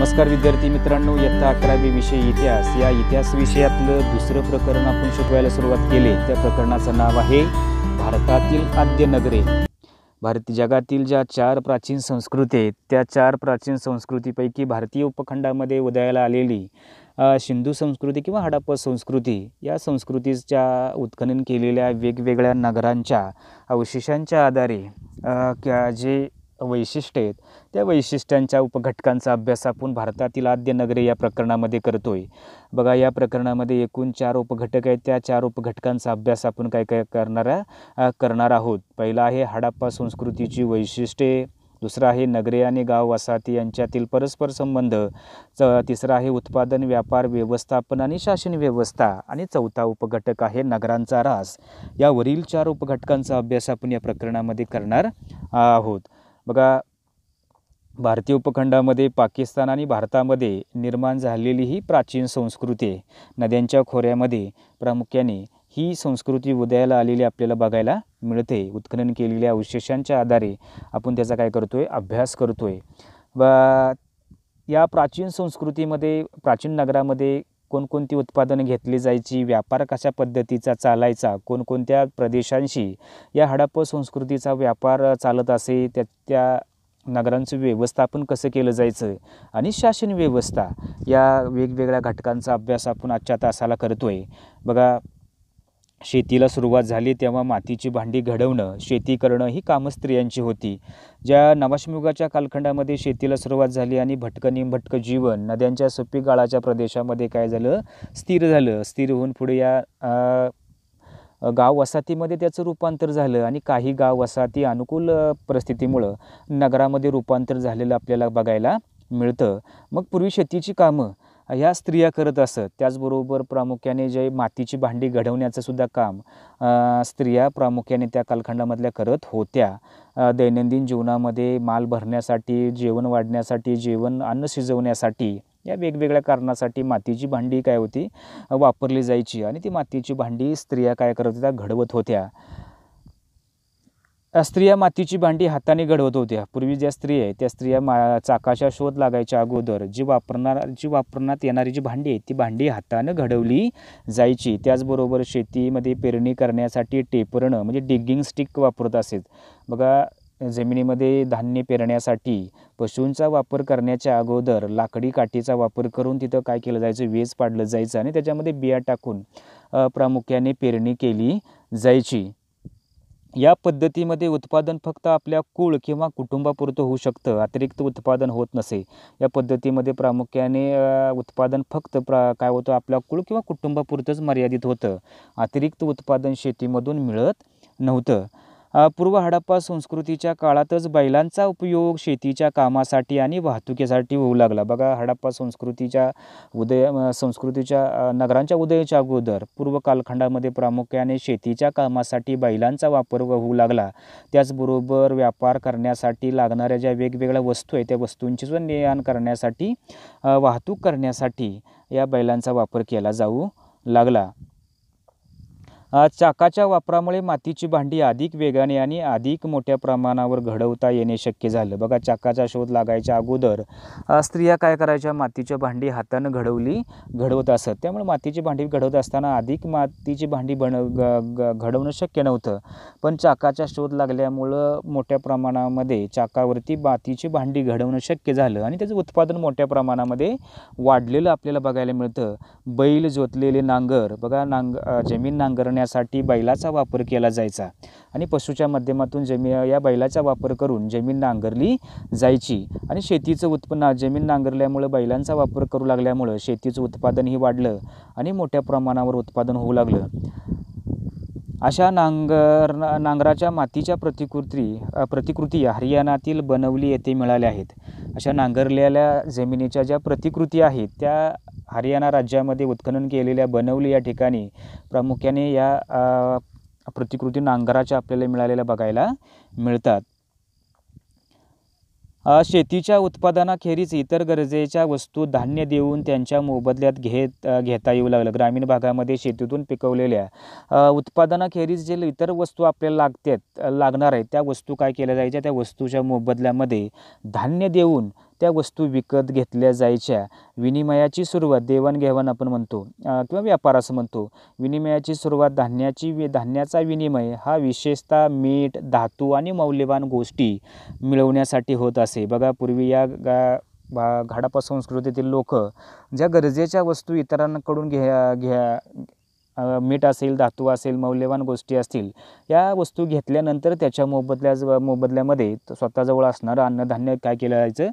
नमस्कार विद्यार्थी मित्रांनो इयत्ता अकरावी विषय इतिहास या इतिहास विषयातलं दुसरं प्रकरण आपण शिकवायला सुरुवात केली त्या प्रकरणाचं नाव आहे भारतातील आद्य नगरे भारत जगातील ज्या चार प्राचीन संस्कृती आहेत त्या चार प्राचीन संस्कृतीपैकी भारतीय उपखंडामध्ये उदयाला आलेली सिंधू संस्कृती किंवा हडप्पा संस्कृती या संस्कृतीच्या उत्खनन केलेल्या वेगवेगळ्या नगरांच्या अवशेषांच्या आधारे जे वैशिष्ट्ये आहेत त्या वैशिष्ट्यांच्या उपघटकांचा अभ्यास आपण भारतातील आद्य नगरे या प्रकरणामध्ये करतो आहे बघा या प्रकरणामध्ये एकूण चार उपघटक आहेत त्या चार उपघटकांचा अभ्यास आपण काय काय करणार करणार आहोत पहिला आहे हडाप्पा संस्कृतीची वैशिष्ट्ये दुसरा आहे नगरे आणि गाव वसाहती यांच्यातील परस्पर संबंध च तिसरा आहे उत्पादन व्यापार व्यवस्थापन आणि शासन व्यवस्था आणि चौथा उपघटक आहे नगरांचा रास यावरील चार उपघटकांचा अभ्यास आपण या प्रकरणामध्ये करणार आहोत बघा भारतीय उपखंडामध्ये पाकिस्तान आणि भारतामध्ये निर्माण झालेली ही प्राचीन संस्कृती आहे नद्यांच्या खोऱ्यामध्ये प्रामुख्याने ही संस्कृती उदयाला आलेली आपल्याला बघायला मिळते उत्खनन केलेल्या अवशेषांच्या आधारे आपण त्याचा काय करतो आहे अभ्यास करतो आहे व या प्राचीन संस्कृतीमध्ये प्राचीन नगरामध्ये कोणकोणती उत्पादनं घेतली जायची व्यापार कशा पद्धतीचा चालायचा कोणकोणत्या प्रदेशांशी या हडप्पा संस्कृतीचा व्यापार चालत असे त्या त्या नगरांचं व्यवस्थापन कसं केलं जायचं आणि शासन व्यवस्था या वेगवेगळ्या घटकांचा अभ्यास आपण आजच्या तासाला करतो आहे बघा शेतीला सुरुवात झाली तेव्हा मातीची भांडी घडवणं शेती करणं ही कामं स्त्रियांची होती ज्या नवाश्मयुगाच्या कालखंडामध्ये शेतीला सुरुवात झाली आणि भटकं जीवन नद्यांच्या सोपी गाळाच्या प्रदेशामध्ये काय झालं स्थिर झालं स्थिर होऊन पुढे या गाव वसाहतीमध्ये त्याचं रूपांतर झालं आणि काही गाव वसाहती अनुकूल परिस्थितीमुळं नगरामध्ये रूपांतर झालेलं आपल्याला बघायला मिळतं मग पूर्वी शेतीची कामं ह्या स्त्रिया करत असत त्याचबरोबर प्रामुख्याने जे मातीची भांडी घडवण्याचं सुद्धा काम स्त्रिया प्रामुख्याने त्या कालखंडामधल्या करत होत्या दैनंदिन जीवनामध्ये माल भरण्यासाठी जेवण वाढण्यासाठी जेवण अन्न शिजवण्यासाठी या वेगवेगळ्या कारणासाठी मातीची भांडी काय होती वापरली जायची आणि ती मातीची भांडी स्त्रिया काय करत होत्या घडवत होत्या स्त्रिया मातीची भांडी हाताने घडवत होत्या पूर्वी ज्या स्त्रिया आहे त्या स्त्रिया मा चाकाच्या शोध लागायच्या अगोदर जी वापरणार जी वापरण्यात येणारी जी भांडी आहे ती भांडी हातानं घडवली जायची त्याचबरोबर शेतीमध्ये पेरणी करण्यासाठी टेपरणं म्हणजे डिगिंग स्टिक वापरत असेल बघा जमिनीमध्ये धान्य पेरण्यासाठी पशूंचा वापर करण्याच्या अगोदर लाकडी काठीचा वापर करून तिथं काय केलं जायचं वेज पाडलं जायचं आणि त्याच्यामध्ये बिया टाकून प्रामुख्याने पेरणी केली जायची या पद्धतीमध्ये उत्पादन फक्त आपल्या कुळ किंवा कुटुंबापुरतं होऊ शकतं अतिरिक्त उत्पादन होत नसे या पद्धतीमध्ये प्रामुख्याने उत्पादन फक्त प्रा काय होतं आपल्या कुळ किंवा कुटुंबापुरतंच मर्यादित होतं अतिरिक्त उत्पादन शेतीमधून मिळत नव्हतं पूर्व हडप्पा संस्कृतीच्या काळातच बैलांचा उपयोग शेतीच्या कामासाठी आणि वाहतुकीसाठी होऊ लागला बघा हडप्पा संस्कृतीच्या उदय संस्कृतीच्या नगरांच्या उदयाच्या अगोदर पूर्व कालखंडामध्ये प्रामुख्याने शेतीच्या कामासाठी बैलांचा वापर होऊ लागला त्याचबरोबर व्यापार करण्यासाठी लागणाऱ्या ज्या वेगवेगळ्या वस्तू आहे त्या वस्तूंची सुद्धा ने आण करण्यासाठी वाहतूक करण्यासाठी या बैलांचा वापर केला जाऊ लागला चाकाच्या वापरामुळे मातीची भांडी अधिक वेगाने आणि अधिक मोठ्या प्रमाणावर घडवता येणे शक्य झालं बघा चाकाचा शोध लागायच्या अगोदर स्त्रिया काय करायच्या मातीच्या भांडी हातानं घडवली घडवत असत त्यामुळे मातीची भांडी घडवत असताना अधिक मातीची भांडी बन घडवणं शक्य नव्हतं पण चाकाचा शोध लागल्यामुळं मोठ्या प्रमाणामध्ये चाकावरती मातीची भांडी घडवणं शक्य झालं आणि त्याचं उत्पादन मोठ्या प्रमाणामध्ये वाढलेलं आपल्याला बघायला मिळतं बैल जोतलेले नांगर बघा नांग जमीन नांगरणे करण्यासाठी बैलाचा वापर केला जायचा आणि पशुच्या माध्यमातून जमी या बैलाचा वापर करून जमीन नांगरली जायची आणि शेतीचं उत्पन्न जमीन नांगरल्यामुळं बैलांचा वापर करू लागल्यामुळं शेतीचं उत्पादनही वाढलं आणि मोठ्या प्रमाणावर उत्पादन होऊ लागलं अशा नांगर नांगराच्या मातीच्या प्रतिकृती प्रतिकृती हरियाणातील बनवली येथे मिळाल्या आहेत अशा नांगरलेल्या जमिनीच्या ज्या प्रतिकृती आहेत त्या हरियाणा राज्यामध्ये उत्खनन केलेल्या बनवली या ठिकाणी प्रामुख्याने या प्रतिकृती नांगराच्या आपल्याला मिळालेल्या बघायला मिळतात शेतीच्या उत्पादनाखेरीज इतर गरजेच्या वस्तू धान्य देऊन त्यांच्या मोबदल्यात घेत घेता येऊ लागलं ग्रामीण भागामध्ये शेतीतून पिकवलेल्या उत्पादनाखेरीज जे इतर वस्तू आपल्याला लागतात लागणार आहेत त्या वस्तू काय केल्या जायच्या त्या वस्तूच्या मोबदल्यामध्ये धान्य देऊन त्या वस्तू विकत घेतल्या जायच्या विनिमयाची सुरुवात देवाणघेवाण आपण म्हणतो किंवा व्यापार असं म्हणतो विनिमयाची सुरुवात धान्याची वि धान्याचा विनिमय हा विशेषतः मीठ धातू आणि मौल्यवान गोष्टी मिळवण्यासाठी होत असे बघा पूर्वी या गा भा घाडापा संस्कृतीतील लोक ज्या गरजेच्या वस्तू इतरांकडून घ्या घ्या मीठ असेल धातू असेल मौल्यवान गोष्टी असतील या वस्तू घेतल्यानंतर त्याच्या मोबदल्या मोबदल्यामध्ये स्वतःजवळ असणारं अन्नधान्य काय केलं जायचं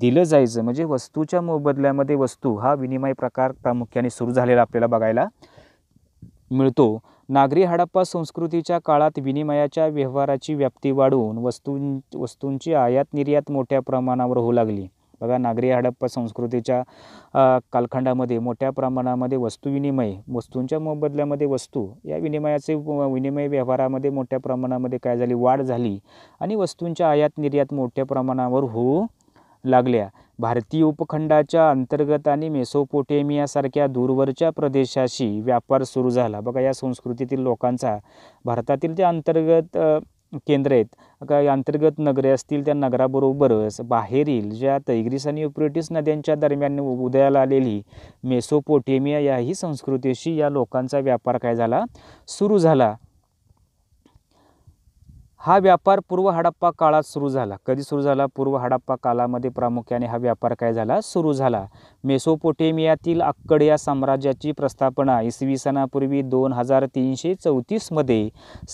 दिलं जायचं म्हणजे वस्तूच्या मोबदल्यामध्ये वस्तू हा विनिमय प्रकार प्रामुख्याने सुरू झालेला आपल्याला बघायला मिळतो नागरी हडप्पा संस्कृतीच्या काळात विनिमयाच्या व्यवहाराची व्याप्ती वाढवून वस्तूं वस्तूंची आयात निर्यात मोठ्या प्रमाणावर होऊ लागली बघा नागरी हडप्पा संस्कृतीच्या कालखंडामध्ये मोठ्या प्रमाणामध्ये वस्तुविनिमय वस्तूंच्या मोबदल्यामध्ये वस्तू या विनिमयाचे विनिमय व्यवहारामध्ये मोठ्या प्रमाणामध्ये काय झाली वाढ झाली आणि वस्तूंच्या आयात निर्यात मोठ्या प्रमाणावर होऊ लागल्या भारतीय उपखंडाच्या अंतर्गत आणि मेसोपोटेमियासारख्या दूरवरच्या प्रदेशाशी व्यापार सुरू झाला बघा या संस्कृतीतील लोकांचा भारतातील जे अंतर्गत केंद्र आहेत का अंतर्गत नगरे असतील त्या नगराबरोबरच बाहेरील ज्या तैग्रीस आणि युप्रिटिस नद्यांच्या दरम्यान उदयाला आलेली मेसोपोटेमिया याही संस्कृतीशी या लोकांचा व्यापार काय झाला सुरू झाला हा व्यापार पूर्व हडप्पा काळात सुरू झाला कधी सुरू झाला पूर्व हडप्पा काळामध्ये प्रामुख्याने हा व्यापार काय झाला सुरू झाला मेसोपोटेमियातील अक्कड या साम्राज्याची प्रस्थापना इसवी सणापूर्वी दोन हजार तीनशे चौतीसमध्ये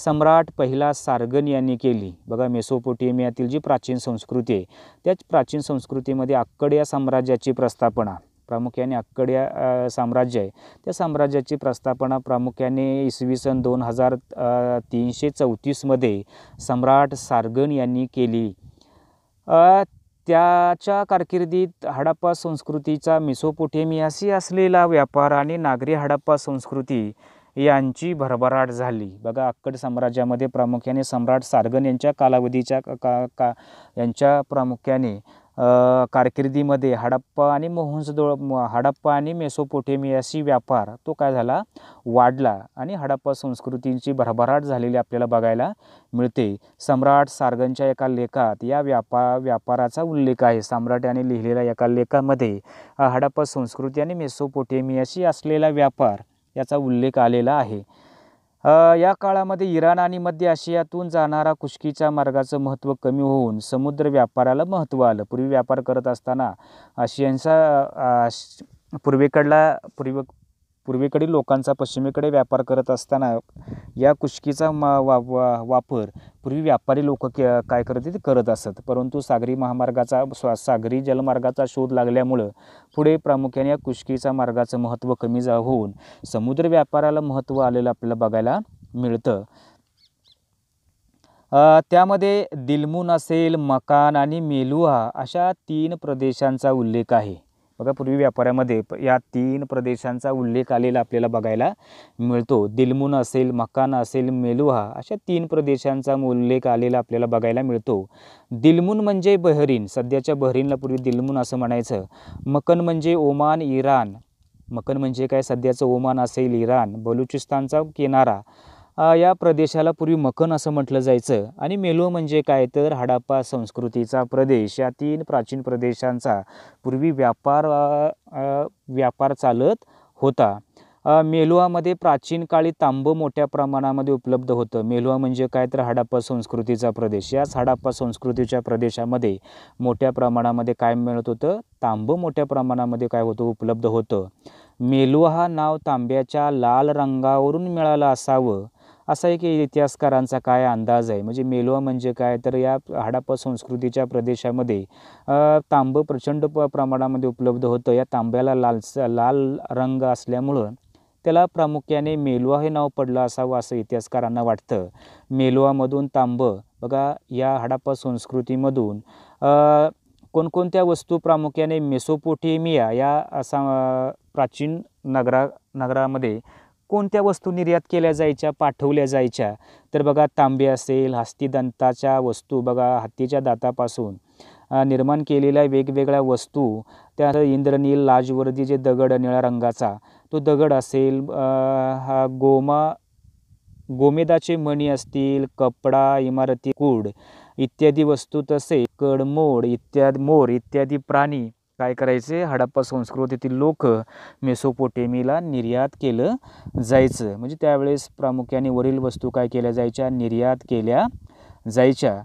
सम्राट पहिला सारगन यांनी केली बघा मेसोपोटेमियातील जी प्राचीन संस्कृती आहे त्याच प्राचीन संस्कृतीमध्ये अक्कड या साम्राज्याची प्रस्थापना प्रामुख्याने अक्कडिया साम्राज्य आहे त्या साम्राज्याची प्रस्थापना प्रामुख्याने इसवी सन दोन हजार तीनशे चौतीसमध्ये सम्राट सारगन यांनी केली त्याच्या कारकिर्दीत हडप्पा संस्कृतीचा मिसोपोटेमियासी असलेला व्यापार आणि नागरी हडप्पा संस्कृती यांची भरभराट झाली बघा अक्कड साम्राज्यामध्ये प्रामुख्याने सम्राट सारगन यांच्या कालावधीच्या का का यांच्या प्रामुख्याने कारकिर्दीमध्ये हडप्पा आणि मोहन्सदोळ हडप्पा आणि मेसोपोटेमियाशी व्यापार तो काय झाला वाढला आणि हडप्पा संस्कृतींची भरभराट झालेली आपल्याला बघायला मिळते सम्राट सारगनच्या एका लेखात या व्यापा व्यापाराचा उल्लेख आहे सम्राट याने लिहिलेल्या एका लेखामध्ये हडप्पा संस्कृती आणि मेसोपोटेमियाशी असलेला व्यापार याचा उल्लेख आलेला आहे या काळामध्ये इराण आणि मध्य आशियातून जाणारा कुशकीच्या मार्गाचं महत्त्व कमी होऊन समुद्र व्यापाराला महत्त्व आलं पूर्वी व्यापार करत असताना आशियांचा पूर्वेकडला पूर्व पूर्वेकडील लोकांचा पश्चिमेकडे व्यापार करत असताना या कुशकीचा मा वा वापर पूर्वी व्यापारी लोक के काय करत ते करत असत परंतु सागरी महामार्गाचा स्वा सागरी जलमार्गाचा शोध लागल्यामुळं पुढे प्रामुख्याने या कुशकीचा मार्गाचं महत्त्व कमी जा होऊन समुद्र व्यापाराला महत्त्व आलेलं आपल्याला बघायला मिळतं त्यामध्ये दिलमून असेल मकान आणि मेलुहा अशा तीन प्रदेशांचा उल्लेख आहे बघा पूर्वी व्यापाऱ्यामध्ये या तीन प्रदेशांचा उल्लेख आलेला आपल्याला बघायला मिळतो दिलमुन असेल मकान असेल मेलुहा अशा तीन प्रदेशांचा उल्लेख आलेला आपल्याला बघायला मिळतो दिलमुन म्हणजे बहरीन सध्याच्या बहरीनला पूर्वी दिलमुन असं म्हणायचं मकन म्हणजे ओमान इराण मकन म्हणजे काय सध्याचं ओमान असेल इराण बलुचिस्तानचा किनारा या प्रदेशाला पूर्वी मखन असं म्हटलं जायचं आणि मेलो म्हणजे काय तर हडाप्पा संस्कृतीचा प्रदेश या तीन प्राचीन प्रदेशांचा पूर्वी व्यापार व्यापार चालत होता मेलुआमध्ये प्राचीन काळी तांबं मोठ्या प्रमाणामध्ये उपलब्ध होतं मेलुआ म्हणजे काय तर हडाप्पा संस्कृतीचा प्रदेश याच हडाप्पा संस्कृतीच्या प्रदेशामध्ये मोठ्या प्रमाणामध्ये काय मिळत होतं तांबं मोठ्या प्रमाणामध्ये काय होतं उपलब्ध होतं मेलुआ हा नाव तांब्याच्या लाल रंगावरून मिळालं असावं असा एक इतिहासकारांचा काय अंदाज आहे म्हणजे मेलवा म्हणजे काय तर या हाडापा संस्कृतीच्या प्रदेशामध्ये तांबं प्रचंड प प्रमाणामध्ये उपलब्ध होतं या तांब्याला लालच लाल रंग असल्यामुळं त्याला प्रामुख्याने मेलवा हे नाव पडलं असावं असं इतिहासकारांना वाटतं मेलवामधून तांबं बघा या हडाप्पा संस्कृतीमधून कोणकोणत्या वस्तू प्रामुख्याने मेसोपोटेमिया या असा प्राचीन नगरा नगरामध्ये कोणत्या वस्तू निर्यात केल्या जायच्या पाठवल्या जायच्या तर बघा तांबे असेल हस्तिदंताच्या वस्तू बघा हत्तीच्या दातापासून निर्माण केलेल्या वेगवेगळ्या वस्तू त्या इंद्रनील लाजवर्दी जे दगड निळ्या रंगाचा तो दगड असेल हा गोमा गोमेदाचे मणी असतील कपडा इमारती कूड इत्यादी वस्तू तसे कडमोड इत्यादी मोर इत्यादी प्राणी काय करायचे हडप्पा संस्कृतीतील लोक मेसोपोटेमीला निर्यात केलं जायचं म्हणजे त्यावेळेस प्रामुख्याने वरील वस्तू काय केल्या जायच्या निर्यात केल्या जायच्या